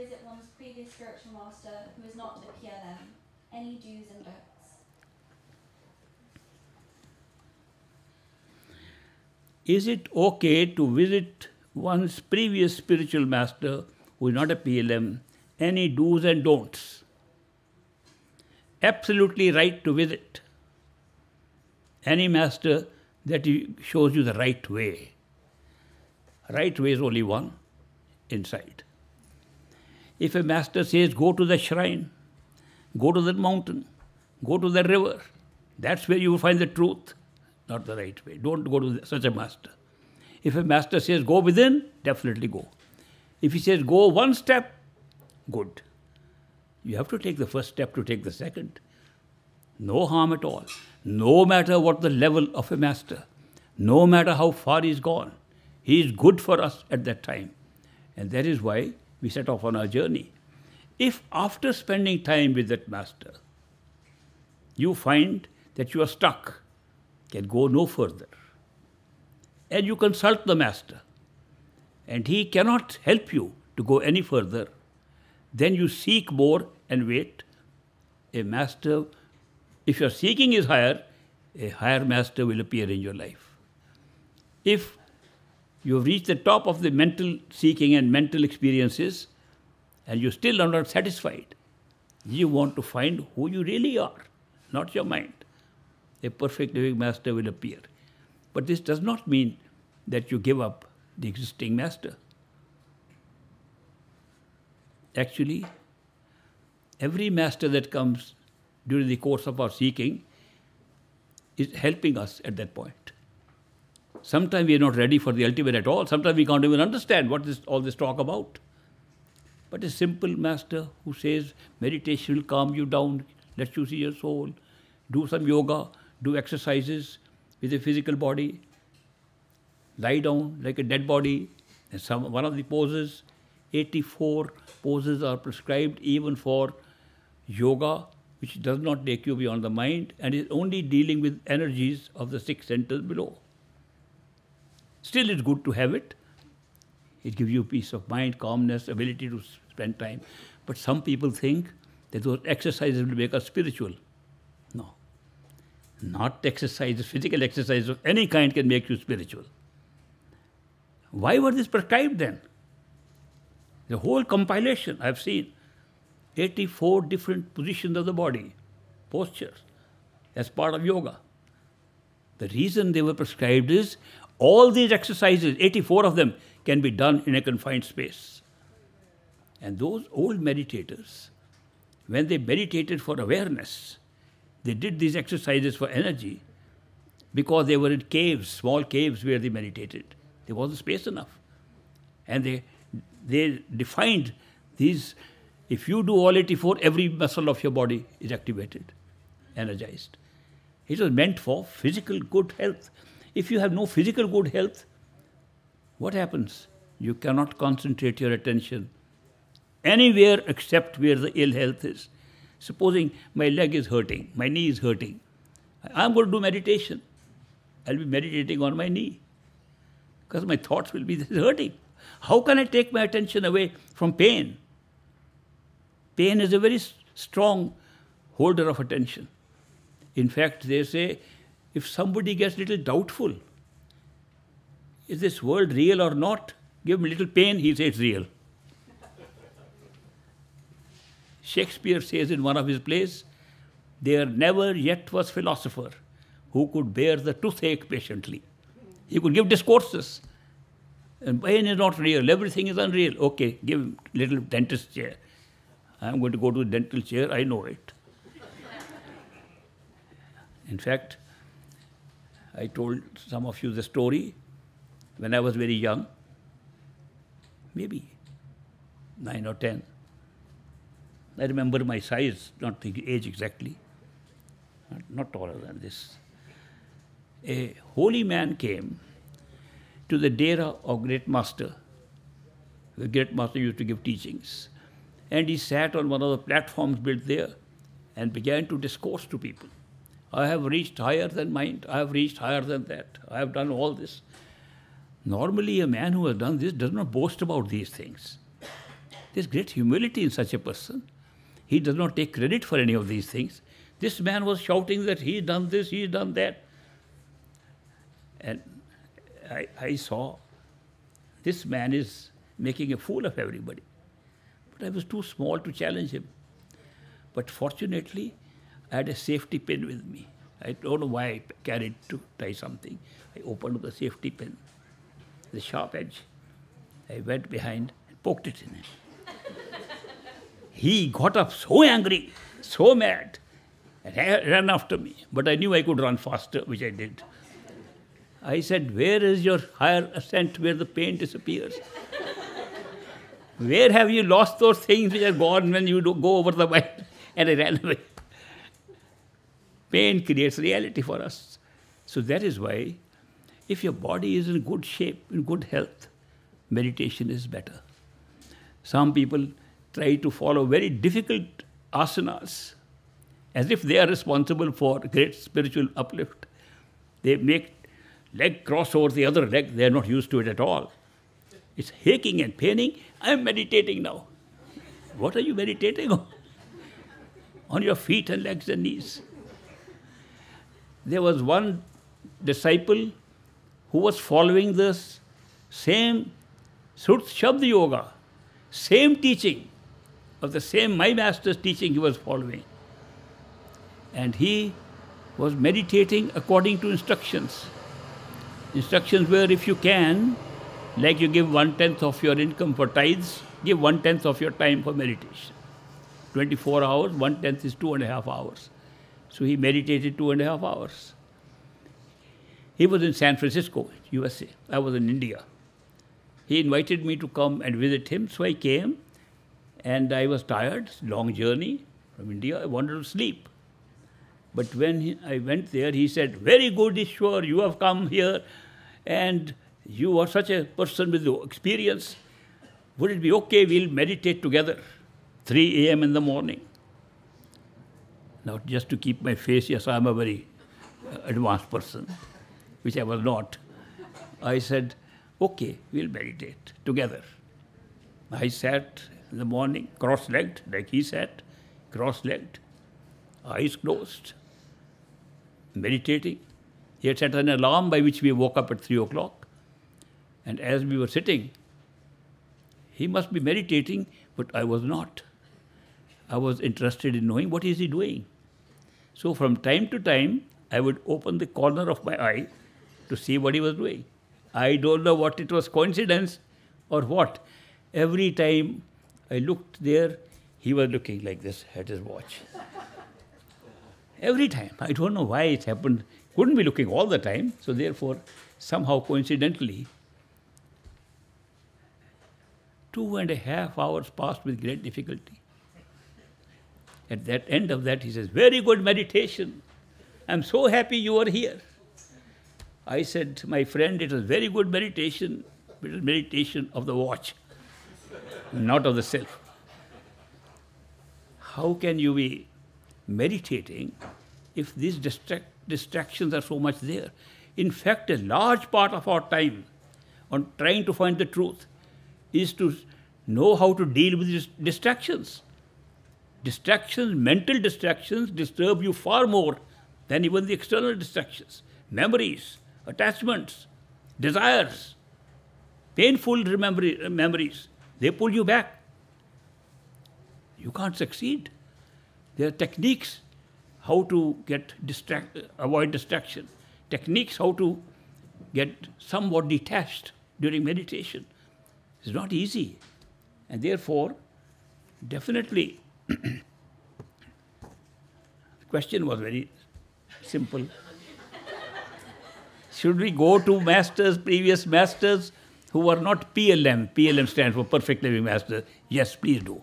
visit one's previous spiritual master who is not a PLM. Any do's and don'ts? Is it okay to visit one's previous spiritual master who is not a PLM? Any do's and don'ts? Absolutely right to visit any master that shows you the right way. Right way is only one inside. If a master says, go to the shrine, go to the mountain, go to the river, that's where you will find the truth, not the right way. Don't go to such a master. If a master says, go within, definitely go. If he says, go one step, good. You have to take the first step to take the second. No harm at all. No matter what the level of a master, no matter how far he's gone, he is good for us at that time. And that is why we set off on our journey. If after spending time with that master, you find that you are stuck, can go no further, and you consult the master, and he cannot help you to go any further, then you seek more and wait. A master, if your seeking is higher, a higher master will appear in your life. If you have reached the top of the mental seeking and mental experiences, and you still are not satisfied. You want to find who you really are, not your mind. A perfect living master will appear. But this does not mean that you give up the existing master. Actually, every master that comes during the course of our seeking is helping us at that point. Sometimes we are not ready for the ultimate at all. Sometimes we can't even understand what is all this talk about. But a simple master who says meditation will calm you down, let you see your soul, do some yoga, do exercises with a physical body, lie down like a dead body. And some, one of the poses, 84 poses are prescribed even for yoga, which does not take you beyond the mind and is only dealing with energies of the six centers below. Still, it's good to have it. It gives you peace of mind, calmness, ability to spend time. But some people think that those exercises will make us spiritual. No. Not exercises, physical exercises of any kind can make you spiritual. Why were these prescribed then? The whole compilation I've seen 84 different positions of the body, postures, as part of yoga. The reason they were prescribed is all these exercises, 84 of them, can be done in a confined space. And those old meditators, when they meditated for awareness, they did these exercises for energy because they were in caves, small caves where they meditated. There wasn't space enough. And they, they defined these if you do all 84, every muscle of your body is activated, energized. It was meant for physical good health. If you have no physical good health, what happens? You cannot concentrate your attention anywhere except where the ill health is. Supposing my leg is hurting, my knee is hurting, I'm going to do meditation. I'll be meditating on my knee because my thoughts will be hurting. How can I take my attention away from pain? Pain is a very strong holder of attention. In fact, they say if somebody gets little doubtful, is this world real or not? Give him little pain, he'll say it's real. Shakespeare says in one of his plays, there never yet was philosopher who could bear the toothache patiently. He could give discourses. And pain is not real, everything is unreal. Okay, give him little dentist chair. I'm going to go to the dental chair, I know it. In fact, I told some of you the story when I was very young, maybe nine or ten. I remember my size, not the age exactly, not, not taller than this. A holy man came to the Dera of Great Master. The Great Master used to give teachings. And he sat on one of the platforms built there and began to discourse to people. I have reached higher than mind. I have reached higher than that. I have done all this. Normally, a man who has done this does not boast about these things. There's great humility in such a person. He does not take credit for any of these things. This man was shouting that he's done this, he's done that. And I, I saw this man is making a fool of everybody. But I was too small to challenge him. But fortunately, I had a safety pin with me. I don't know why I carried to tie something. I opened the safety pin, the sharp edge. I went behind and poked it in him. he got up so angry, so mad, and ran after me. But I knew I could run faster, which I did. I said, Where is your higher ascent where the pain disappears? Where have you lost those things which are gone when you go over the wire? And I ran away. Pain creates reality for us. So that is why, if your body is in good shape, in good health, meditation is better. Some people try to follow very difficult asanas as if they are responsible for great spiritual uplift. They make leg cross over the other leg, they are not used to it at all. It's aching and paining. I am meditating now. What are you meditating on? on your feet and legs and knees there was one disciple who was following this same Sut Shabd Yoga, same teaching of the same my master's teaching he was following. And he was meditating according to instructions. Instructions were if you can, like you give one tenth of your income for tithes, give one tenth of your time for meditation. 24 hours, one tenth is two and a half hours. So he meditated two and a half hours. He was in San Francisco, USA. I was in India. He invited me to come and visit him, so I came and I was tired, long journey from India. I wanted to sleep. But when he, I went there, he said, Very good, Ishwar, you have come here and you are such a person with experience. Would it be okay? We'll meditate together. 3 a.m. in the morning. Now, just to keep my face, yes, I'm a very uh, advanced person, which I was not. I said, okay, we'll meditate together. I sat in the morning, cross legged, like he sat, cross legged, eyes closed, meditating. He had set an alarm by which we woke up at 3 o'clock. And as we were sitting, he must be meditating, but I was not. I was interested in knowing what is he doing. So from time to time, I would open the corner of my eye to see what he was doing. I don't know what it was coincidence or what. Every time I looked there, he was looking like this at his watch. Every time. I don't know why it happened. Couldn't be looking all the time. So therefore, somehow coincidentally, two and a half hours passed with great difficulty. At that end of that, he says, Very good meditation. I'm so happy you are here. I said, My friend, it was very good meditation, it was meditation of the watch, not of the self. How can you be meditating if these distract, distractions are so much there? In fact, a large part of our time on trying to find the truth is to know how to deal with distractions. Distractions, mental distractions disturb you far more than even the external distractions. Memories, attachments, desires, painful remembri- memories, they pull you back. You can't succeed. There are techniques how to get distract, avoid distraction, techniques how to get somewhat detached during meditation. It's not easy. And therefore, definitely the question was very simple. Should we go to masters, previous masters, who are not PLM? PLM stands for Perfect Living Masters. Yes, please do.